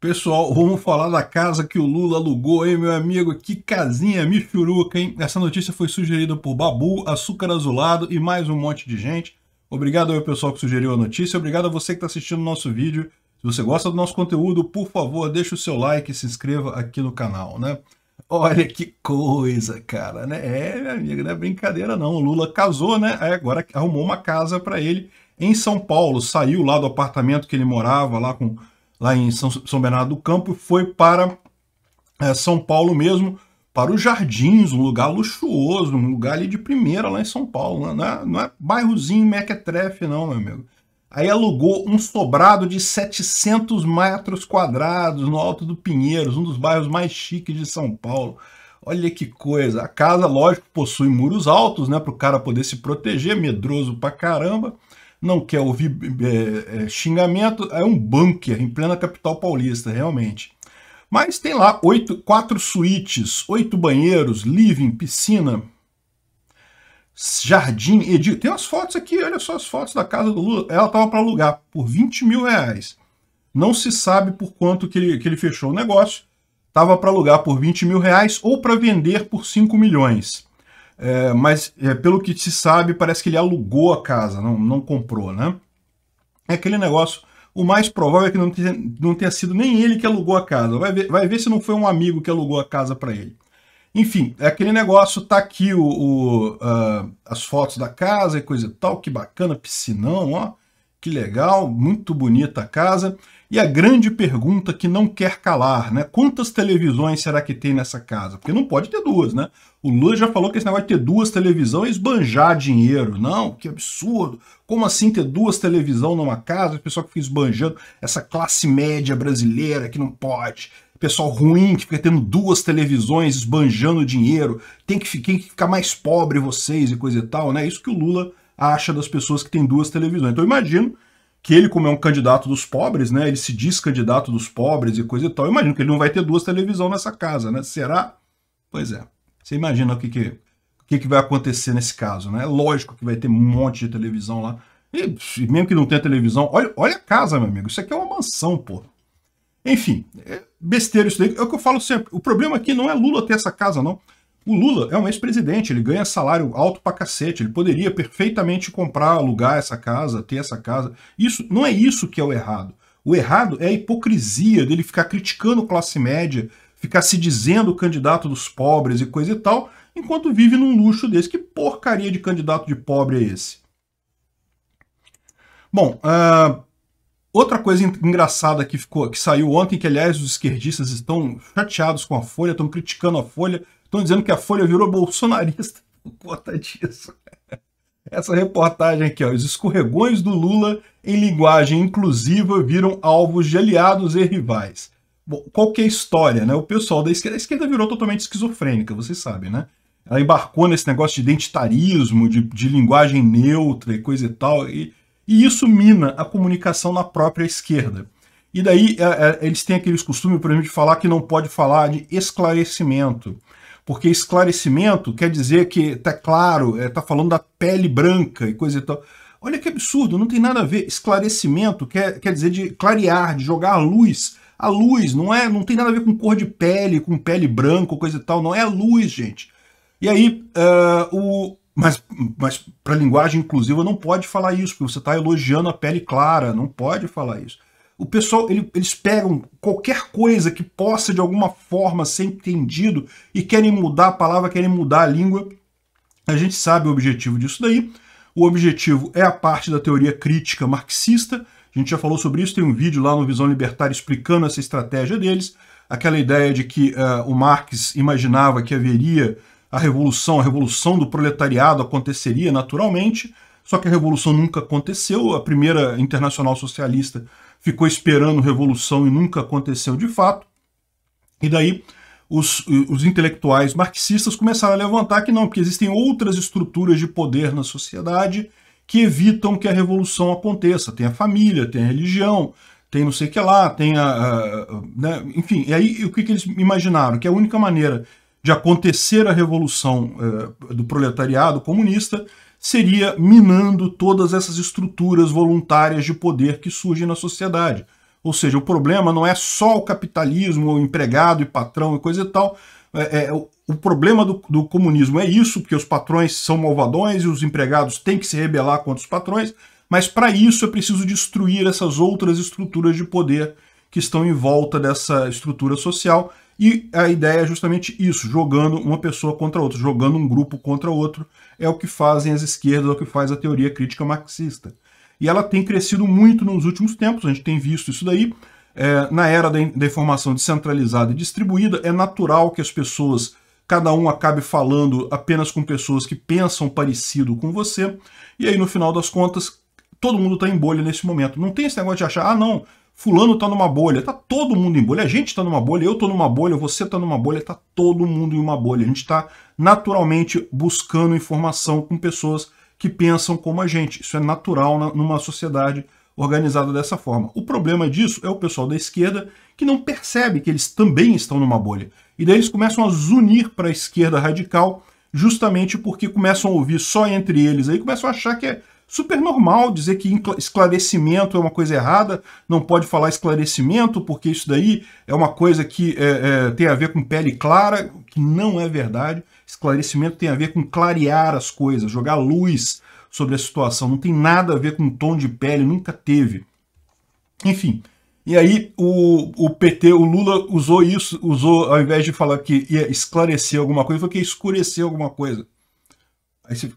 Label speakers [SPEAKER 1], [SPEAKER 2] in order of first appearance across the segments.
[SPEAKER 1] Pessoal, vamos falar da casa que o Lula alugou, hein, meu amigo? Que casinha michuruca, hein? Essa notícia foi sugerida por Babu, Açúcar Azulado e mais um monte de gente. Obrigado ao pessoal que sugeriu a notícia, obrigado a você que está assistindo o nosso vídeo. Se você gosta do nosso conteúdo, por favor, deixa o seu like e se inscreva aqui no canal, né? Olha que coisa, cara, né? É, meu amigo, não é brincadeira não. O Lula casou, né? Aí agora arrumou uma casa para ele em São Paulo. Saiu lá do apartamento que ele morava, lá com lá em São, Bernardo do Campo, e foi para é, São Paulo mesmo, para os Jardins, um lugar luxuoso, um lugar ali de primeira lá em São Paulo. Né? Não é, não é bairrozinho mequetrefe, não, meu amigo. Aí alugou um sobrado de 700 metros quadrados no Alto do Pinheiros, um dos bairros mais chiques de São Paulo. Olha que coisa! A casa, lógico, possui muros altos, né, para o cara poder se proteger, medroso pra caramba não quer ouvir é, é, xingamento, é um bunker em plena capital paulista, realmente. Mas tem lá oito, quatro suítes, oito banheiros, living, piscina, jardim, edil. Tem as fotos aqui, olha só as fotos da casa do Lula. Ela estava para alugar por 20 mil reais. Não se sabe por quanto que ele, que ele fechou o negócio. Estava para alugar por 20 mil reais ou para vender por 5 milhões. É, mas é, pelo que se sabe, parece que ele alugou a casa, não, não comprou, né? É aquele negócio. O mais provável é que não tenha, não tenha sido nem ele que alugou a casa. Vai ver, vai ver se não foi um amigo que alugou a casa para ele. Enfim, é aquele negócio, tá aqui o, o uh, as fotos da casa e coisa e tal, que bacana, piscinão, ó. Que legal, muito bonita a casa. E a grande pergunta que não quer calar, né? Quantas televisões será que tem nessa casa? Porque não pode ter duas, né? O Lula já falou que esse negócio de ter duas televisões é esbanjar dinheiro. Não, que absurdo. Como assim ter duas televisões numa casa? O pessoal que fica esbanjando essa classe média brasileira que não pode. Pessoal ruim que fica tendo duas televisões esbanjando dinheiro. Tem que, tem que ficar mais pobre vocês e coisa e tal, né? Isso que o Lula acha das pessoas que têm duas televisões. Então eu imagino que ele, como é um candidato dos pobres, né? Ele se diz candidato dos pobres e coisa e tal. Eu imagino que ele não vai ter duas televisões nessa casa, né? Será? Pois é. Você imagina o que, que, o que, que vai acontecer nesse caso, né? É lógico que vai ter um monte de televisão lá. E, mesmo que não tenha televisão, olha, olha a casa, meu amigo. Isso aqui é uma mansão, pô. Enfim, é besteira isso daí. É o que eu falo sempre. O problema aqui não é Lula ter essa casa, não. O Lula é um ex-presidente, ele ganha salário alto pra cacete, ele poderia perfeitamente comprar, alugar essa casa, ter essa casa. Isso não é isso que é o errado. O errado é a hipocrisia dele ficar criticando classe média, ficar se dizendo candidato dos pobres e coisa e tal, enquanto vive num luxo desse. Que porcaria de candidato de pobre é esse? Bom, uh, outra coisa engraçada que, ficou, que saiu ontem, que aliás os esquerdistas estão chateados com a Folha, estão criticando a Folha, Estão dizendo que a Folha virou bolsonarista por conta disso. Essa reportagem aqui, ó, os escorregões do Lula em linguagem inclusiva viram alvos de aliados e rivais. Bom, qual que é a história, né? O pessoal da esquerda, a esquerda virou totalmente esquizofrênica, vocês sabem, né? Ela embarcou nesse negócio de identitarismo, de, de linguagem neutra e coisa e tal, e, e isso mina a comunicação na própria esquerda. E daí é, é, eles têm aqueles costumes, por exemplo, de falar que não pode falar de esclarecimento porque esclarecimento quer dizer que tá claro, é, tá falando da pele branca e coisa e tal. Olha que absurdo, não tem nada a ver. Esclarecimento quer, quer dizer de clarear, de jogar a luz. A luz não é, não tem nada a ver com cor de pele, com pele branca, coisa e tal. Não é a luz, gente. E aí, uh, o, mas, mas para linguagem inclusiva não pode falar isso, porque você está elogiando a pele clara, não pode falar isso. O pessoal, ele, eles pegam qualquer coisa que possa de alguma forma ser entendido e querem mudar a palavra, querem mudar a língua. A gente sabe o objetivo disso daí. O objetivo é a parte da teoria crítica marxista. A gente já falou sobre isso, tem um vídeo lá no Visão Libertária explicando essa estratégia deles. Aquela ideia de que uh, o Marx imaginava que haveria a revolução, a revolução do proletariado aconteceria naturalmente, só que a revolução nunca aconteceu. A primeira internacional socialista ficou esperando revolução e nunca aconteceu de fato. E daí os, os, intelectuais marxistas começaram a levantar que não, porque existem outras estruturas de poder na sociedade que evitam que a revolução aconteça. Tem a família, tem a religião, tem não sei o que lá, tem a... a, a né? Enfim, e aí o que, que, eles imaginaram? Que a única maneira de acontecer a revolução é, do proletariado comunista seria minando todas essas estruturas voluntárias de poder que surgem na sociedade. Ou seja, o problema não é só o capitalismo, o empregado e patrão e coisa e tal. É, é, o problema do, do, comunismo é isso, porque os patrões são malvadões e os empregados têm que se rebelar contra os patrões, mas para isso é preciso destruir essas outras estruturas de poder que estão em volta dessa estrutura social e a ideia é justamente isso, jogando uma pessoa contra outra, jogando um grupo contra outro, é o que fazem as esquerdas, é o que faz a teoria crítica marxista. E ela tem crescido muito nos últimos tempos, a gente tem visto isso daí. É, na era da, da informação descentralizada e distribuída, é natural que as pessoas, cada um acabe falando apenas com pessoas que pensam parecido com você, e aí no final das contas, todo mundo está em bolha nesse momento. Não tem esse negócio de achar, ah, não, Fulano está numa bolha, está todo mundo em bolha, a gente está numa bolha, eu estou numa bolha, você está numa bolha, está todo mundo em uma bolha. A gente está naturalmente buscando informação com pessoas que pensam como a gente. Isso é natural na, numa sociedade organizada dessa forma. O problema disso é o pessoal da esquerda que não percebe que eles também estão numa bolha. E daí eles começam a zunir para a esquerda radical justamente porque começam a ouvir só entre eles aí, começam a achar que é super normal dizer que esclarecimento é uma coisa errada, não pode falar esclarecimento, porque isso daí é uma coisa que é, é, tem a ver com pele clara, que não é verdade. Esclarecimento tem a ver com clarear as coisas, jogar luz sobre a situação, não tem nada a ver com tom de pele, nunca teve. Enfim, e aí o, o PT, o Lula usou isso, usou, ao invés de falar que ia esclarecer alguma coisa, foi que ia escurecer alguma coisa. Aí você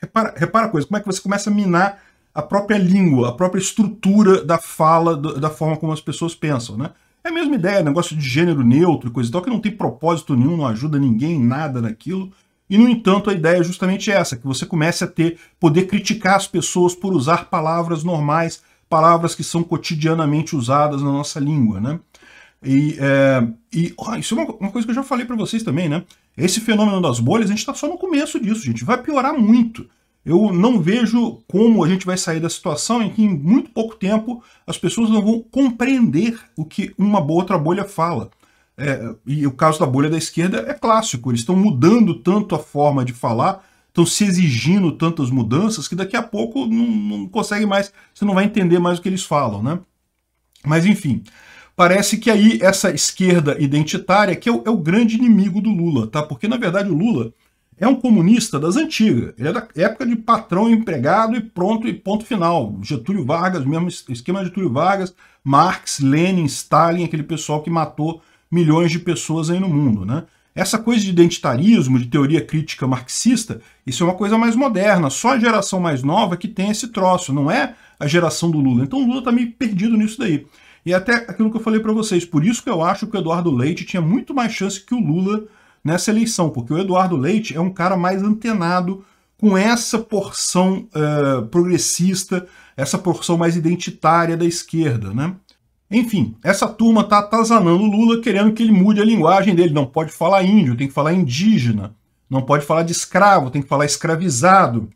[SPEAKER 1] Repara, repara a coisa, como é que você começa a minar a própria língua, a própria estrutura da fala, da forma como as pessoas pensam, né? É a mesma ideia, negócio de gênero neutro e coisa e tal, que não tem propósito nenhum, não ajuda ninguém, nada naquilo. E, no entanto, a ideia é justamente essa, que você comece a ter, poder criticar as pessoas por usar palavras normais, palavras que são cotidianamente usadas na nossa língua, né? E, é, e isso é uma, uma, coisa que eu já falei para vocês também, né? Esse fenômeno das bolhas, a gente está só no começo disso, gente. Vai piorar muito. Eu não vejo como a gente vai sair da situação em que, em muito pouco tempo, as pessoas não vão compreender o que uma outra bolha fala. É, e o caso da bolha da esquerda é clássico. Eles estão mudando tanto a forma de falar, estão se exigindo tantas mudanças, que daqui a pouco não, não consegue mais, você não vai entender mais o que eles falam, né? Mas enfim. Parece que aí essa esquerda identitária que é o, é o grande inimigo do Lula, tá? Porque, na verdade, o Lula é um comunista das antigas. Ele é da época de patrão empregado e pronto e ponto final. Getúlio Vargas, mesmo esquema de Getúlio Vargas, Marx, Lenin, Stalin, aquele pessoal que matou milhões de pessoas aí no mundo, né? Essa coisa de identitarismo, de teoria crítica marxista, isso é uma coisa mais moderna. Só a geração mais nova que tem esse troço, não é a geração do Lula. Então o Lula está meio perdido nisso daí. E até aquilo que eu falei para vocês, por isso que eu acho que o Eduardo Leite tinha muito mais chance que o Lula nessa eleição, porque o Eduardo Leite é um cara mais antenado com essa porção uh, progressista, essa porção mais identitária da esquerda, né? Enfim, essa turma tá atazanando o Lula querendo que ele mude a linguagem dele. Não pode falar índio, tem que falar indígena. Não pode falar de escravo, tem que falar escravizado.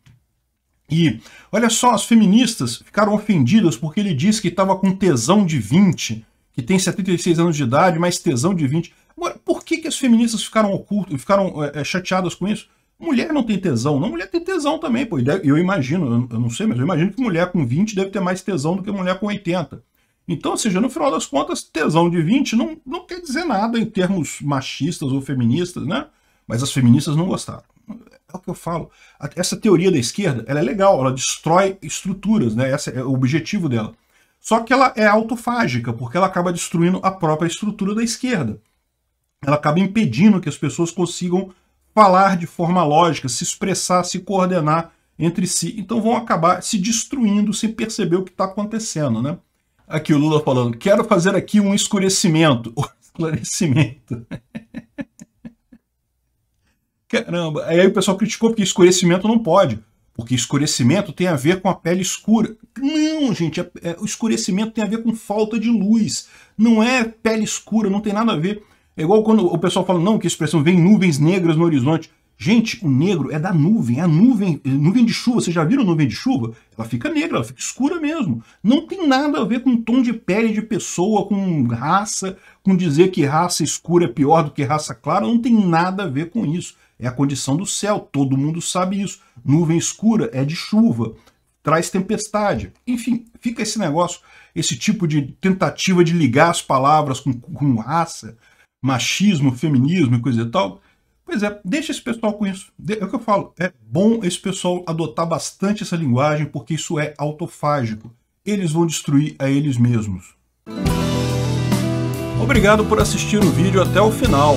[SPEAKER 1] E olha só, as feministas ficaram ofendidas porque ele disse que estava com tesão de 20, que tem 76 anos de idade, mas tesão de 20. Agora, por que, que as feministas ficaram ocultas, ficaram é, chateadas com isso? Mulher não tem tesão, não. Mulher tem tesão também, pô. Eu imagino, eu não sei, mas eu imagino que mulher com 20 deve ter mais tesão do que mulher com 80. Então, ou seja, no final das contas, tesão de 20 não, não quer dizer nada em termos machistas ou feministas, né? Mas as feministas não gostaram. É o que eu falo. Essa teoria da esquerda, ela é legal, ela destrói estruturas, né? Esse é o objetivo dela. Só que ela é autofágica, porque ela acaba destruindo a própria estrutura da esquerda. Ela acaba impedindo que as pessoas consigam falar de forma lógica, se expressar, se coordenar entre si. Então vão acabar se destruindo sem perceber o que está acontecendo, né? Aqui o Lula falando, quero fazer aqui um escurecimento, esclarecimento. Caramba, aí o pessoal criticou porque escurecimento não pode, porque escurecimento tem a ver com a pele escura. Não, gente, é, é, o escurecimento tem a ver com falta de luz, não é pele escura, não tem nada a ver. É igual quando o pessoal fala, não, que a expressão vem nuvens negras no horizonte. Gente, o negro é da nuvem, é a nuvem, nuvem de chuva. Vocês já viram nuvem de chuva? Ela fica negra, ela fica escura mesmo. Não tem nada a ver com tom de pele de pessoa, com raça, com dizer que raça escura é pior do que raça clara. Não tem nada a ver com isso é a condição do céu, todo mundo sabe isso. Nuvem escura é de chuva, traz tempestade. Enfim, fica esse negócio, esse tipo de tentativa de ligar as palavras com, com raça, machismo, feminismo e coisa e tal. Pois é, deixa esse pessoal com isso. É o que eu falo, é bom esse pessoal adotar bastante essa linguagem, porque isso é autofágico. Eles vão destruir a eles mesmos. Obrigado por assistir o vídeo até o final.